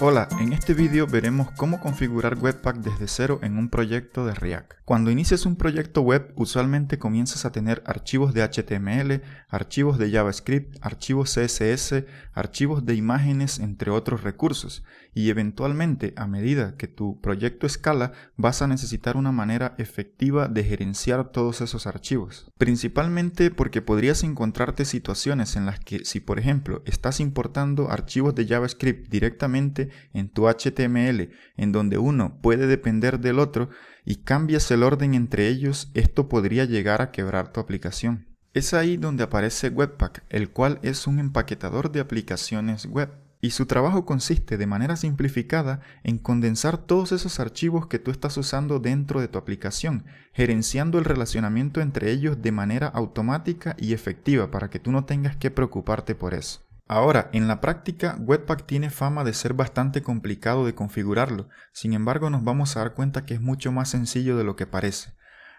Hola, en este vídeo veremos cómo configurar Webpack desde cero en un proyecto de React. Cuando inicias un proyecto web, usualmente comienzas a tener archivos de HTML, archivos de JavaScript, archivos CSS, archivos de imágenes, entre otros recursos y eventualmente a medida que tu proyecto escala vas a necesitar una manera efectiva de gerenciar todos esos archivos. Principalmente porque podrías encontrarte situaciones en las que si por ejemplo estás importando archivos de JavaScript directamente en tu HTML en donde uno puede depender del otro y cambias el orden entre ellos, esto podría llegar a quebrar tu aplicación. Es ahí donde aparece Webpack, el cual es un empaquetador de aplicaciones web y su trabajo consiste de manera simplificada en condensar todos esos archivos que tú estás usando dentro de tu aplicación, gerenciando el relacionamiento entre ellos de manera automática y efectiva para que tú no tengas que preocuparte por eso. Ahora, en la práctica, Webpack tiene fama de ser bastante complicado de configurarlo, sin embargo nos vamos a dar cuenta que es mucho más sencillo de lo que parece.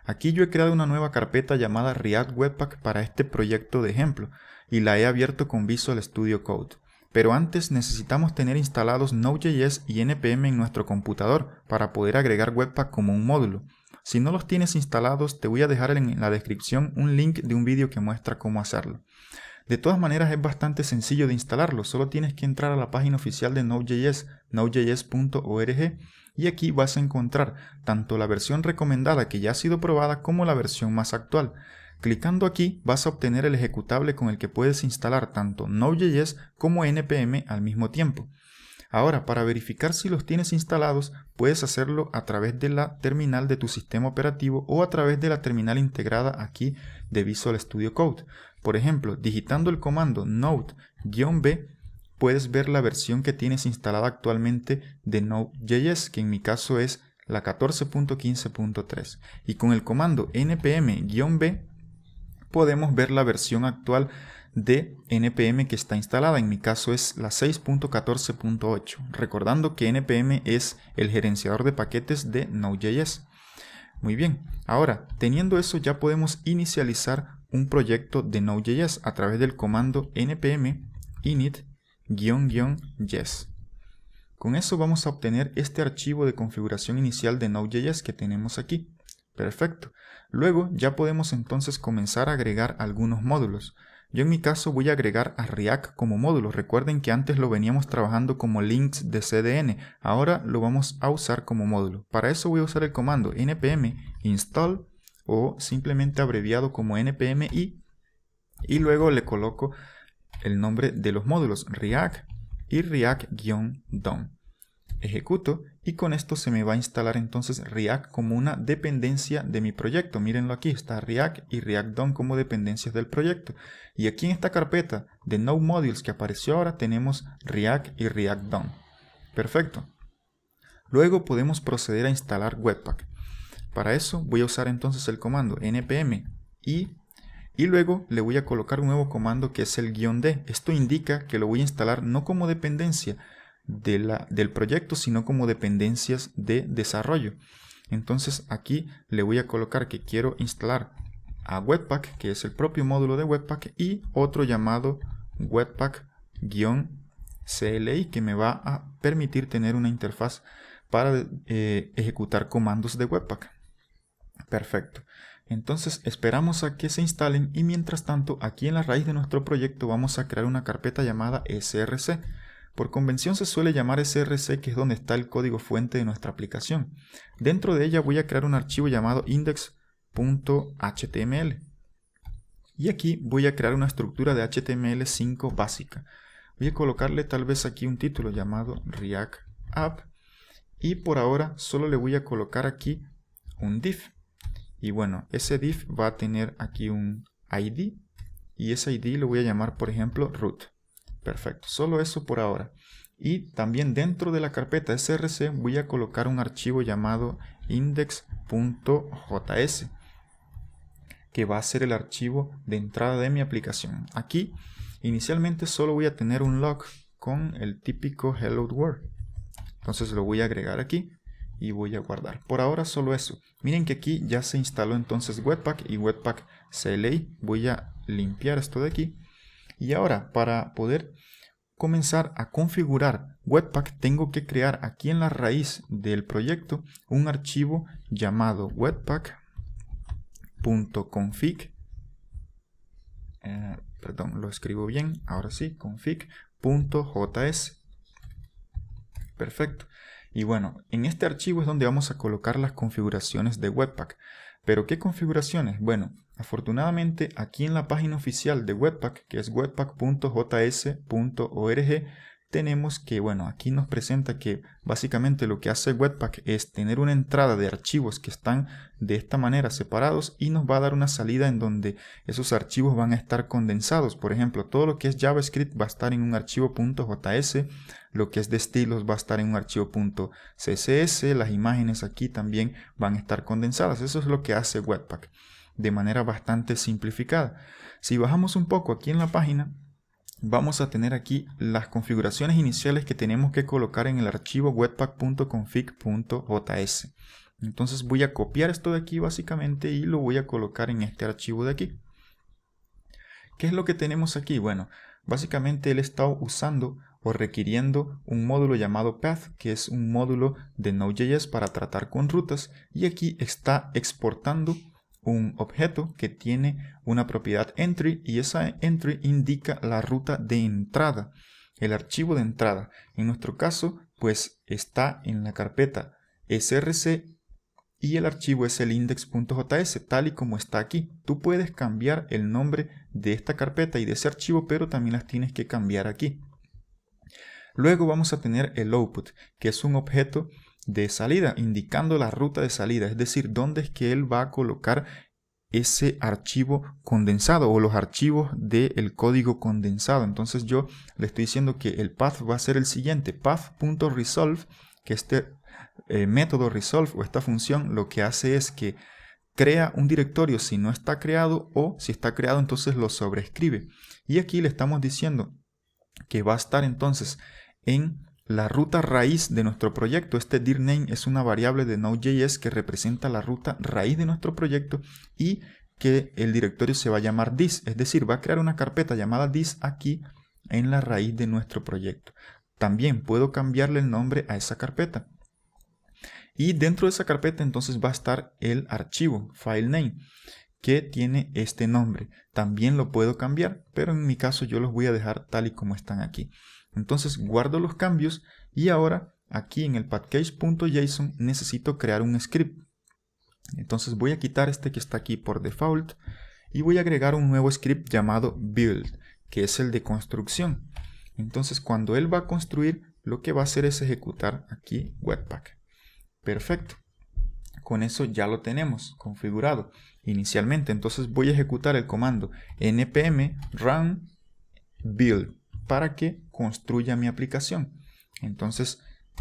Aquí yo he creado una nueva carpeta llamada React Webpack para este proyecto de ejemplo, y la he abierto con Visual Studio Code pero antes necesitamos tener instalados Node.js y NPM en nuestro computador para poder agregar Webpack como un módulo. Si no los tienes instalados, te voy a dejar en la descripción un link de un vídeo que muestra cómo hacerlo. De todas maneras es bastante sencillo de instalarlo, solo tienes que entrar a la página oficial de Node.js, nodejs.org, y aquí vas a encontrar tanto la versión recomendada que ya ha sido probada como la versión más actual. Clicando aquí vas a obtener el ejecutable con el que puedes instalar tanto Node.js como NPM al mismo tiempo. Ahora, para verificar si los tienes instalados, puedes hacerlo a través de la terminal de tu sistema operativo o a través de la terminal integrada aquí de Visual Studio Code. Por ejemplo, digitando el comando node-b puedes ver la versión que tienes instalada actualmente de Node.js, que en mi caso es la 14.15.3. Y con el comando npm-b podemos ver la versión actual de NPM que está instalada. En mi caso es la 6.14.8. Recordando que NPM es el gerenciador de paquetes de Node.js. Muy bien, ahora teniendo eso ya podemos inicializar un proyecto de Node.js a través del comando npm init-yes. Con eso vamos a obtener este archivo de configuración inicial de Node.js que tenemos aquí. Perfecto. Luego ya podemos entonces comenzar a agregar algunos módulos. Yo en mi caso voy a agregar a React como módulo. Recuerden que antes lo veníamos trabajando como links de CDN. Ahora lo vamos a usar como módulo. Para eso voy a usar el comando npm install o simplemente abreviado como npm y, y luego le coloco el nombre de los módulos React y React-DOM ejecuto y con esto se me va a instalar entonces React como una dependencia de mi proyecto. Mírenlo aquí, está React y React DOM como dependencias del proyecto. Y aquí en esta carpeta de No Modules que apareció ahora tenemos React y React DOM. Perfecto. Luego podemos proceder a instalar Webpack. Para eso voy a usar entonces el comando npm y y luego le voy a colocar un nuevo comando que es el guión D. Esto indica que lo voy a instalar no como dependencia, del proyecto, sino como dependencias de desarrollo. Entonces aquí le voy a colocar que quiero instalar a Webpack, que es el propio módulo de Webpack, y otro llamado Webpack-CLI, que me va a permitir tener una interfaz para eh, ejecutar comandos de Webpack. Perfecto. Entonces esperamos a que se instalen y mientras tanto aquí en la raíz de nuestro proyecto vamos a crear una carpeta llamada src por convención se suele llamar src, que es donde está el código fuente de nuestra aplicación. Dentro de ella voy a crear un archivo llamado index.html. Y aquí voy a crear una estructura de HTML5 básica. Voy a colocarle tal vez aquí un título llamado React App. Y por ahora solo le voy a colocar aquí un div. Y bueno, ese div va a tener aquí un ID. Y ese ID lo voy a llamar, por ejemplo, root. Perfecto, solo eso por ahora. Y también dentro de la carpeta src voy a colocar un archivo llamado index.js que va a ser el archivo de entrada de mi aplicación. Aquí inicialmente solo voy a tener un log con el típico hello world. Entonces lo voy a agregar aquí y voy a guardar. Por ahora solo eso. Miren que aquí ya se instaló entonces Webpack y Webpack CLI. Voy a limpiar esto de aquí y ahora, para poder comenzar a configurar Webpack, tengo que crear aquí en la raíz del proyecto un archivo llamado webpack.config. Eh, perdón, lo escribo bien, ahora sí, config.js. Perfecto. Y bueno, en este archivo es donde vamos a colocar las configuraciones de Webpack. Pero ¿qué configuraciones? Bueno, afortunadamente aquí en la página oficial de Webpack, que es webpack.js.org, tenemos que, bueno, aquí nos presenta que básicamente lo que hace Webpack es tener una entrada de archivos que están de esta manera separados y nos va a dar una salida en donde esos archivos van a estar condensados. Por ejemplo, todo lo que es JavaScript va a estar en un archivo .js, lo que es de estilos va a estar en un archivo .css, las imágenes aquí también van a estar condensadas. Eso es lo que hace Webpack de manera bastante simplificada. Si bajamos un poco aquí en la página, vamos a tener aquí las configuraciones iniciales que tenemos que colocar en el archivo webpack.config.js. Entonces voy a copiar esto de aquí básicamente y lo voy a colocar en este archivo de aquí. ¿Qué es lo que tenemos aquí? Bueno, básicamente él está usando o requiriendo un módulo llamado path, que es un módulo de Node.js para tratar con rutas. Y aquí está exportando un objeto que tiene una propiedad entry y esa entry indica la ruta de entrada, el archivo de entrada. En nuestro caso, pues está en la carpeta src y el archivo es el index.js, tal y como está aquí. Tú puedes cambiar el nombre de esta carpeta y de ese archivo, pero también las tienes que cambiar aquí. Luego vamos a tener el output, que es un objeto de salida, indicando la ruta de salida, es decir, dónde es que él va a colocar ese archivo condensado o los archivos del código condensado. Entonces yo le estoy diciendo que el path va a ser el siguiente, path.resolve, que este eh, método resolve o esta función lo que hace es que crea un directorio si no está creado o si está creado entonces lo sobrescribe. Y aquí le estamos diciendo que va a estar entonces en la ruta raíz de nuestro proyecto. Este dirname es una variable de Node.js que representa la ruta raíz de nuestro proyecto y que el directorio se va a llamar dis, es decir, va a crear una carpeta llamada dis aquí en la raíz de nuestro proyecto. También puedo cambiarle el nombre a esa carpeta. Y dentro de esa carpeta entonces va a estar el archivo, file name, que tiene este nombre. También lo puedo cambiar, pero en mi caso yo los voy a dejar tal y como están aquí. Entonces guardo los cambios y ahora aquí en el package.json necesito crear un script. Entonces voy a quitar este que está aquí por default y voy a agregar un nuevo script llamado build, que es el de construcción. Entonces cuando él va a construir, lo que va a hacer es ejecutar aquí Webpack. Perfecto. Con eso ya lo tenemos configurado inicialmente. Entonces voy a ejecutar el comando npm run build para que construya mi aplicación. Entonces,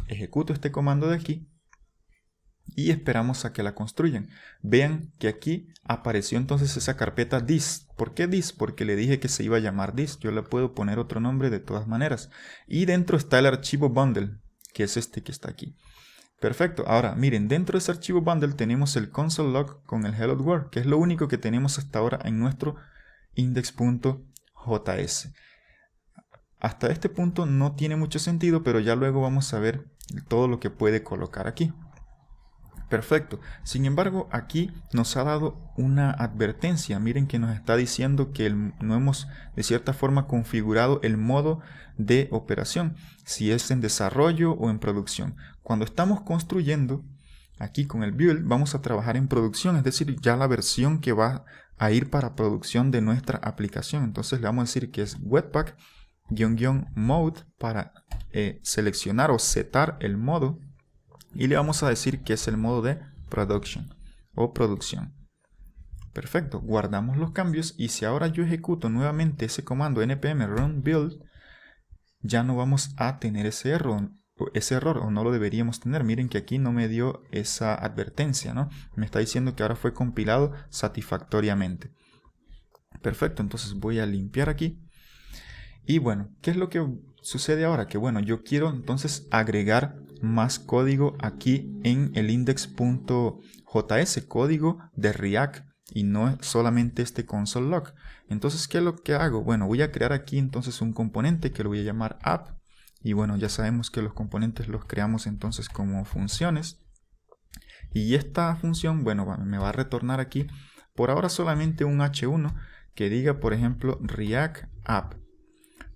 ejecuto este comando de aquí y esperamos a que la construyan. Vean que aquí apareció entonces esa carpeta dis. ¿Por qué dis? Porque le dije que se iba a llamar dis. Yo le puedo poner otro nombre de todas maneras. Y dentro está el archivo bundle, que es este que está aquí. Perfecto. Ahora, miren, dentro de ese archivo bundle tenemos el console log con el hello world, que es lo único que tenemos hasta ahora en nuestro index.js. Hasta este punto no tiene mucho sentido, pero ya luego vamos a ver todo lo que puede colocar aquí. Perfecto. Sin embargo, aquí nos ha dado una advertencia. Miren que nos está diciendo que no hemos de cierta forma configurado el modo de operación, si es en desarrollo o en producción. Cuando estamos construyendo, aquí con el build vamos a trabajar en producción, es decir, ya la versión que va a ir para producción de nuestra aplicación. Entonces le vamos a decir que es Webpack guión mode para eh, seleccionar o setar el modo y le vamos a decir que es el modo de production o producción. Perfecto, guardamos los cambios y si ahora yo ejecuto nuevamente ese comando npm run build, ya no vamos a tener ese error, ese error o no lo deberíamos tener. Miren que aquí no me dio esa advertencia, ¿no? Me está diciendo que ahora fue compilado satisfactoriamente. Perfecto, entonces voy a limpiar aquí y bueno, ¿qué es lo que sucede ahora? Que bueno, yo quiero entonces agregar más código aquí en el index.js, código de React y no solamente este console.log Entonces, ¿qué es lo que hago? Bueno, voy a crear aquí entonces un componente que lo voy a llamar app. Y bueno, ya sabemos que los componentes los creamos entonces como funciones. Y esta función, bueno, me va a retornar aquí por ahora solamente un h1 que diga, por ejemplo, React App.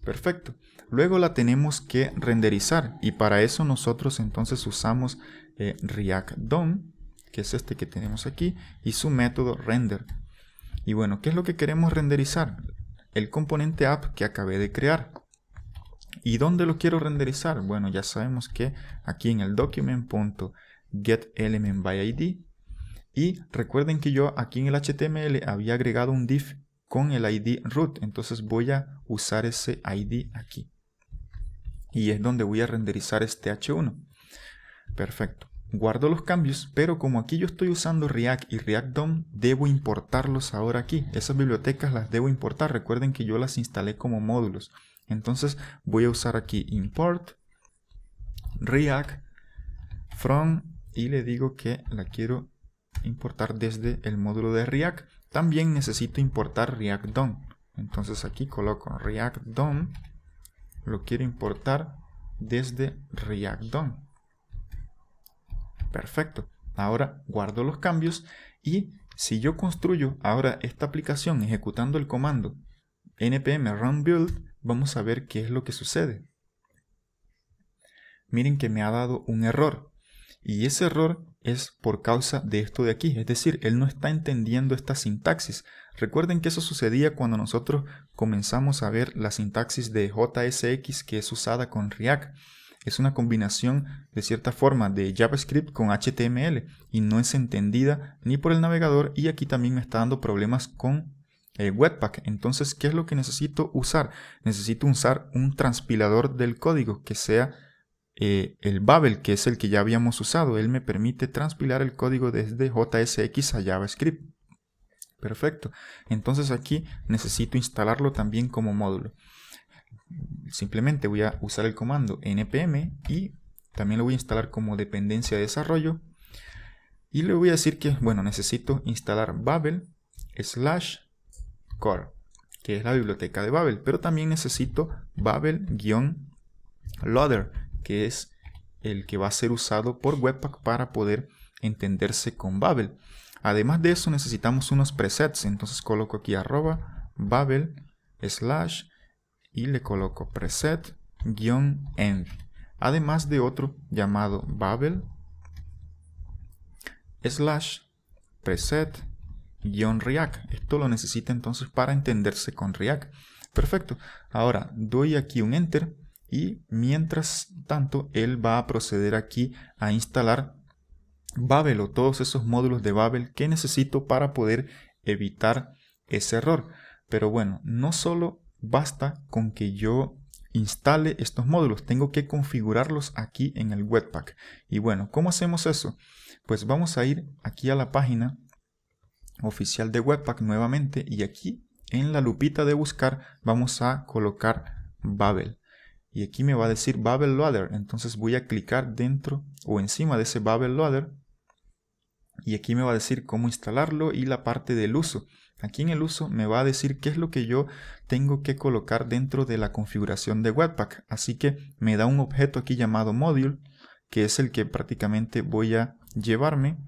Perfecto. Luego la tenemos que renderizar y para eso nosotros entonces usamos eh, React DOM, que es este que tenemos aquí, y su método render. Y bueno, ¿qué es lo que queremos renderizar? El componente app que acabé de crear. ¿Y dónde lo quiero renderizar? Bueno, ya sabemos que aquí en el document.getElementById. Y recuerden que yo aquí en el HTML había agregado un div con el ID root. Entonces voy a usar ese ID aquí. Y es donde voy a renderizar este H1. Perfecto. Guardo los cambios, pero como aquí yo estoy usando React y React DOM, debo importarlos ahora aquí. Esas bibliotecas las debo importar. Recuerden que yo las instalé como módulos. Entonces voy a usar aquí import React from y le digo que la quiero importar desde el módulo de React también necesito importar React DOM. Entonces aquí coloco React DOM. Lo quiero importar desde React DOM. Perfecto. Ahora guardo los cambios y si yo construyo ahora esta aplicación ejecutando el comando npm run build, vamos a ver qué es lo que sucede. Miren que me ha dado un error. Y ese error es por causa de esto de aquí, es decir, él no está entendiendo esta sintaxis. Recuerden que eso sucedía cuando nosotros comenzamos a ver la sintaxis de JSX que es usada con React. Es una combinación de cierta forma de JavaScript con HTML y no es entendida ni por el navegador y aquí también me está dando problemas con eh, Webpack. Entonces, ¿qué es lo que necesito usar? Necesito usar un transpilador del código que sea eh, el Babel, que es el que ya habíamos usado. Él me permite transpilar el código desde JSX a JavaScript. Perfecto. Entonces aquí necesito instalarlo también como módulo. Simplemente voy a usar el comando npm y también lo voy a instalar como dependencia de desarrollo. Y le voy a decir que, bueno, necesito instalar Babel slash core, que es la biblioteca de Babel. Pero también necesito Babel-loader, que es el que va a ser usado por Webpack para poder entenderse con Babel. Además de eso necesitamos unos presets, entonces coloco aquí arroba Babel slash y le coloco preset guión env. Además de otro llamado Babel slash preset React. Esto lo necesita entonces para entenderse con React. Perfecto. Ahora doy aquí un enter y mientras tanto él va a proceder aquí a instalar Babel o todos esos módulos de Babel que necesito para poder evitar ese error. Pero bueno, no solo basta con que yo instale estos módulos, tengo que configurarlos aquí en el Webpack. Y bueno, ¿cómo hacemos eso? Pues vamos a ir aquí a la página oficial de Webpack nuevamente y aquí en la lupita de buscar vamos a colocar Babel y aquí me va a decir Babel Loader. Entonces voy a clicar dentro o encima de ese Babel Loader y aquí me va a decir cómo instalarlo y la parte del uso. Aquí en el uso me va a decir qué es lo que yo tengo que colocar dentro de la configuración de Webpack. Así que me da un objeto aquí llamado module, que es el que prácticamente voy a llevarme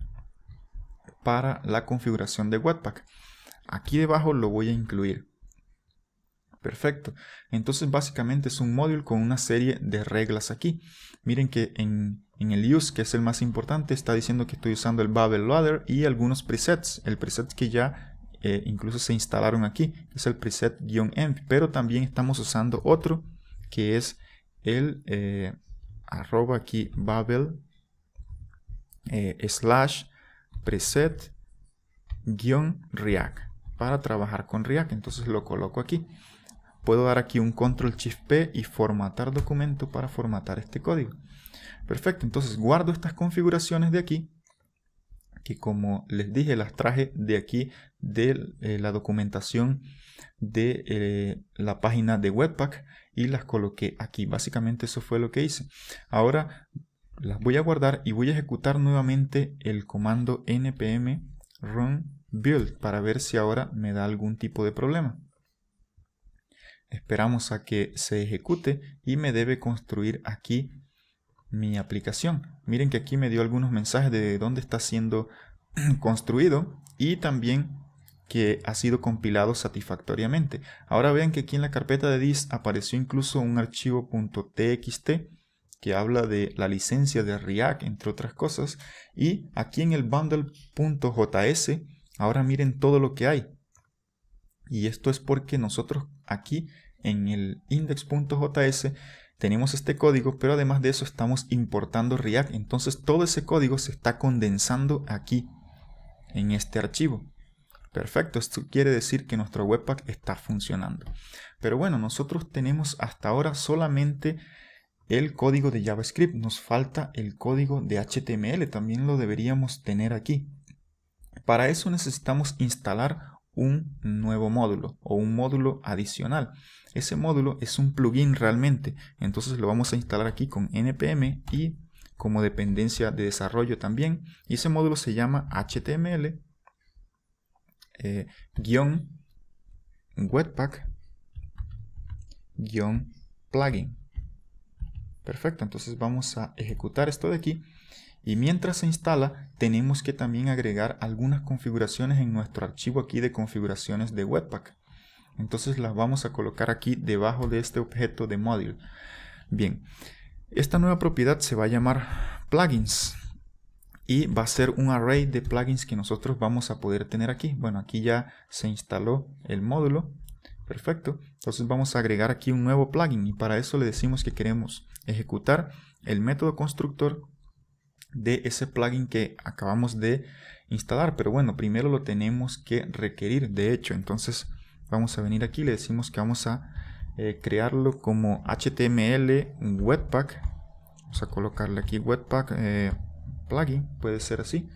para la configuración de Webpack. Aquí debajo lo voy a incluir. Perfecto. Entonces básicamente es un módulo con una serie de reglas aquí. Miren que en, el use, que es el más importante, está diciendo que estoy usando el Babel Loader y algunos presets. El preset que ya eh, incluso se instalaron aquí, es el preset-env. Pero también estamos usando otro que es el eh, arroba aquí Babel eh, slash preset-react para trabajar con React. Entonces lo coloco aquí puedo dar aquí un control shift P y formatar documento para formatar este código. Perfecto, entonces guardo estas configuraciones de aquí, que como les dije las traje de aquí de eh, la documentación de eh, la página de Webpack y las coloqué aquí. Básicamente eso fue lo que hice. Ahora las voy a guardar y voy a ejecutar nuevamente el comando npm run build para ver si ahora me da algún tipo de problema. Esperamos a que se ejecute y me debe construir aquí mi aplicación. Miren que aquí me dio algunos mensajes de dónde está siendo construido y también que ha sido compilado satisfactoriamente. Ahora vean que aquí en la carpeta de dis apareció incluso un archivo .txt que habla de la licencia de React, entre otras cosas. Y aquí en el bundle.js, ahora miren todo lo que hay. Y esto es porque nosotros aquí en el index.js tenemos este código, pero además de eso estamos importando React. Entonces todo ese código se está condensando aquí, en este archivo. Perfecto, esto quiere decir que nuestro Webpack está funcionando. Pero bueno, nosotros tenemos hasta ahora solamente el código de JavaScript. Nos falta el código de HTML, también lo deberíamos tener aquí. Para eso necesitamos instalar un nuevo módulo o un módulo adicional. Ese módulo es un plugin realmente, entonces lo vamos a instalar aquí con npm y como dependencia de desarrollo también. Y ese módulo se llama html eh, webpack plugin. Perfecto, entonces vamos a ejecutar esto de aquí y mientras se instala, tenemos que también agregar algunas configuraciones en nuestro archivo aquí de configuraciones de Webpack. Entonces las vamos a colocar aquí debajo de este objeto de module. Bien, esta nueva propiedad se va a llamar plugins y va a ser un array de plugins que nosotros vamos a poder tener aquí. Bueno, aquí ya se instaló el módulo. Perfecto. Entonces vamos a agregar aquí un nuevo plugin y para eso le decimos que queremos ejecutar el método constructor de ese plugin que acabamos de instalar. Pero bueno, primero lo tenemos que requerir, de hecho. Entonces vamos a venir aquí, le decimos que vamos a eh, crearlo como HTML Webpack. Vamos a colocarle aquí Webpack eh, plugin, puede ser así.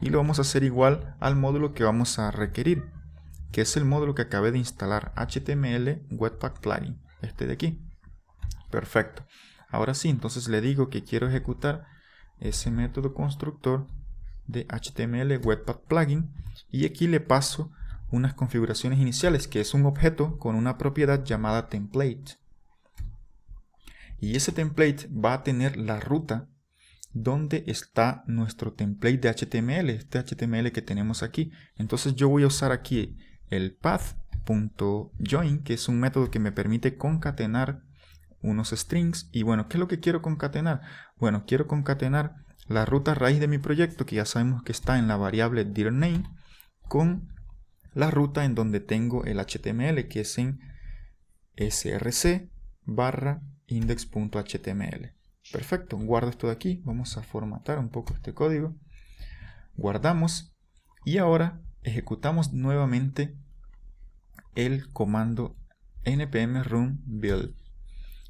Y lo vamos a hacer igual al módulo que vamos a requerir, que es el módulo que acabé de instalar, HTML Webpack plugin, este de aquí. Perfecto. Ahora sí, entonces le digo que quiero ejecutar ese método constructor de HTML Webpack Plugin y aquí le paso unas configuraciones iniciales que es un objeto con una propiedad llamada template y ese template va a tener la ruta donde está nuestro template de HTML, este HTML que tenemos aquí. Entonces yo voy a usar aquí el path.join, que es un método que me permite concatenar unos strings. Y bueno, ¿qué es lo que quiero concatenar? Bueno, quiero concatenar la ruta raíz de mi proyecto, que ya sabemos que está en la variable dirName name, con la ruta en donde tengo el HTML, que es en src barra index.html. Perfecto, guardo esto de aquí, vamos a formatar un poco este código, guardamos y ahora ejecutamos nuevamente el comando npm run build.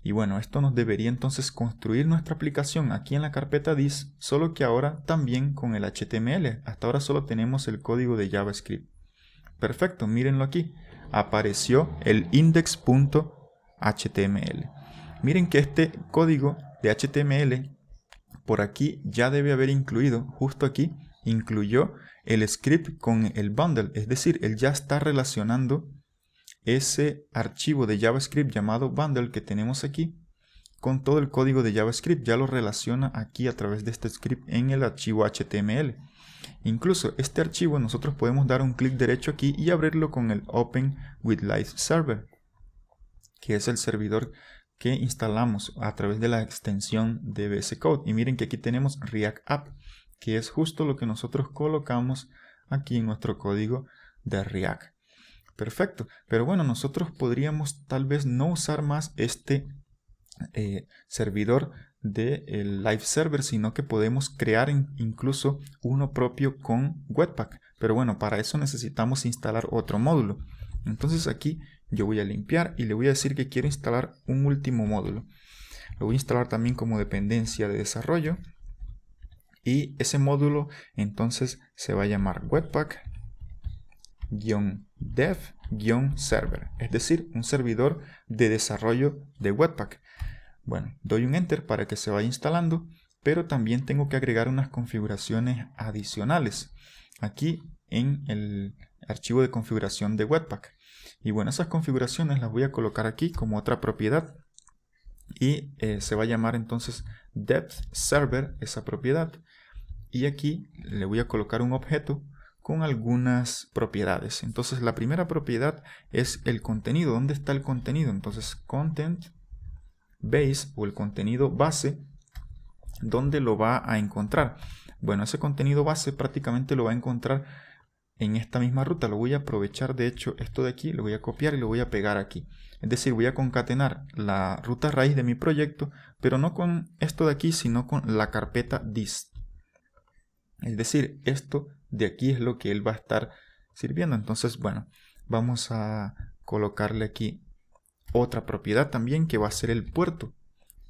Y bueno, esto nos debería entonces construir nuestra aplicación aquí en la carpeta dis, solo que ahora también con el HTML. Hasta ahora solo tenemos el código de JavaScript. Perfecto, mírenlo aquí. Apareció el index.html. Miren que este código de HTML por aquí ya debe haber incluido, justo aquí, incluyó el script con el bundle. Es decir, él ya está relacionando ese archivo de JavaScript llamado bundle que tenemos aquí con todo el código de JavaScript. Ya lo relaciona aquí a través de este script en el archivo HTML. Incluso este archivo nosotros podemos dar un clic derecho aquí y abrirlo con el Open with Live Server, que es el servidor que instalamos a través de la extensión VS Code. Y miren que aquí tenemos React App, que es justo lo que nosotros colocamos aquí en nuestro código de React. Perfecto. Pero bueno, nosotros podríamos tal vez no usar más este eh, servidor de live server, sino que podemos crear incluso uno propio con Webpack. Pero bueno, para eso necesitamos instalar otro módulo. Entonces aquí yo voy a limpiar y le voy a decir que quiero instalar un último módulo. Lo voy a instalar también como dependencia de desarrollo. Y ese módulo entonces se va a llamar Webpack dev-server, es decir, un servidor de desarrollo de Webpack. Bueno, doy un enter para que se vaya instalando, pero también tengo que agregar unas configuraciones adicionales aquí en el archivo de configuración de Webpack. Y bueno, esas configuraciones las voy a colocar aquí como otra propiedad y eh, se va a llamar entonces dev server esa propiedad y aquí le voy a colocar un objeto con algunas propiedades. Entonces la primera propiedad es el contenido. ¿Dónde está el contenido? Entonces content base o el contenido base, ¿dónde lo va a encontrar? Bueno, ese contenido base prácticamente lo va a encontrar en esta misma ruta. Lo voy a aprovechar, de hecho, esto de aquí, lo voy a copiar y lo voy a pegar aquí. Es decir, voy a concatenar la ruta raíz de mi proyecto, pero no con esto de aquí, sino con la carpeta dist. Es decir, esto de aquí es lo que él va a estar sirviendo. Entonces, bueno, vamos a colocarle aquí otra propiedad también que va a ser el puerto.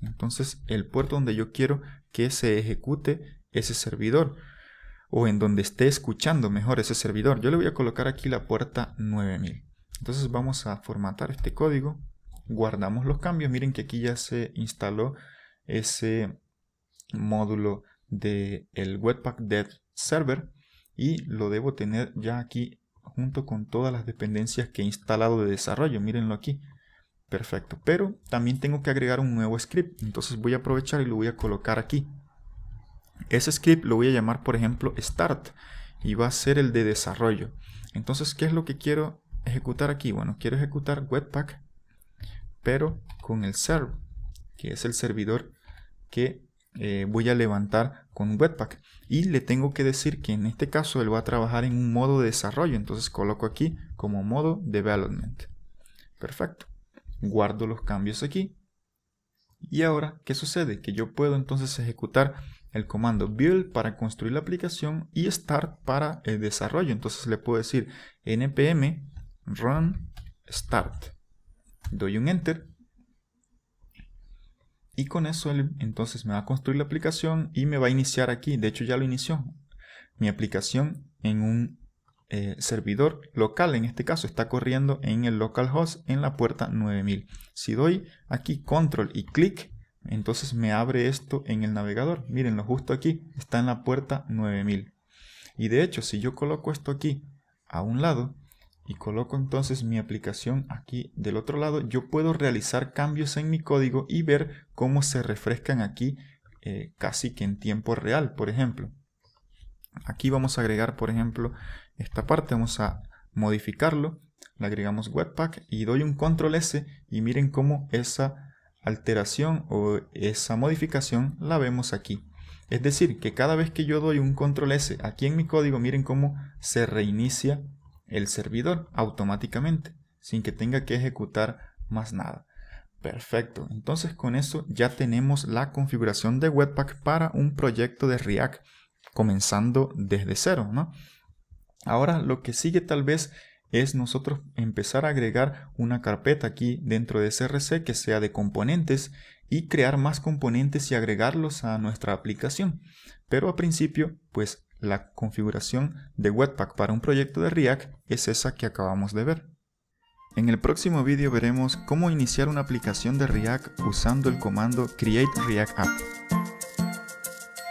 Entonces, el puerto donde yo quiero que se ejecute ese servidor o en donde esté escuchando mejor ese servidor. Yo le voy a colocar aquí la puerta 9000. Entonces vamos a formatar este código, guardamos los cambios. Miren que aquí ya se instaló ese módulo del el Webpack Dev Server y lo debo tener ya aquí junto con todas las dependencias que he instalado de desarrollo. Mírenlo aquí. Perfecto. Pero también tengo que agregar un nuevo script. Entonces voy a aprovechar y lo voy a colocar aquí. Ese script lo voy a llamar, por ejemplo, start. Y va a ser el de desarrollo. Entonces, ¿qué es lo que quiero ejecutar aquí? Bueno, quiero ejecutar Webpack, pero con el serve, que es el servidor que eh, voy a levantar con Webpack. Y le tengo que decir que en este caso él va a trabajar en un modo de desarrollo. Entonces coloco aquí como modo development. Perfecto. Guardo los cambios aquí. Y ahora, ¿qué sucede? Que yo puedo entonces ejecutar el comando build para construir la aplicación y start para el desarrollo. Entonces le puedo decir npm run start. Doy un enter y con eso entonces me va a construir la aplicación y me va a iniciar aquí. De hecho ya lo inició. Mi aplicación en un eh, servidor local, en este caso está corriendo en el localhost en la puerta 9000. Si doy aquí control y clic, entonces me abre esto en el navegador. Mírenlo justo aquí, está en la puerta 9000. Y de hecho si yo coloco esto aquí a un lado, y coloco entonces mi aplicación aquí del otro lado, yo puedo realizar cambios en mi código y ver cómo se refrescan aquí eh, casi que en tiempo real, por ejemplo. Aquí vamos a agregar, por ejemplo, esta parte, vamos a modificarlo, le agregamos Webpack y doy un control S y miren cómo esa alteración o esa modificación la vemos aquí. Es decir, que cada vez que yo doy un control S aquí en mi código, miren cómo se reinicia el servidor automáticamente, sin que tenga que ejecutar más nada. Perfecto, entonces con eso ya tenemos la configuración de Webpack para un proyecto de React comenzando desde cero, ¿no? Ahora lo que sigue tal vez es nosotros empezar a agregar una carpeta aquí dentro de CRC que sea de componentes y crear más componentes y agregarlos a nuestra aplicación. Pero a principio, pues la configuración de Webpack para un proyecto de React es esa que acabamos de ver. En el próximo vídeo veremos cómo iniciar una aplicación de React usando el comando Create React App.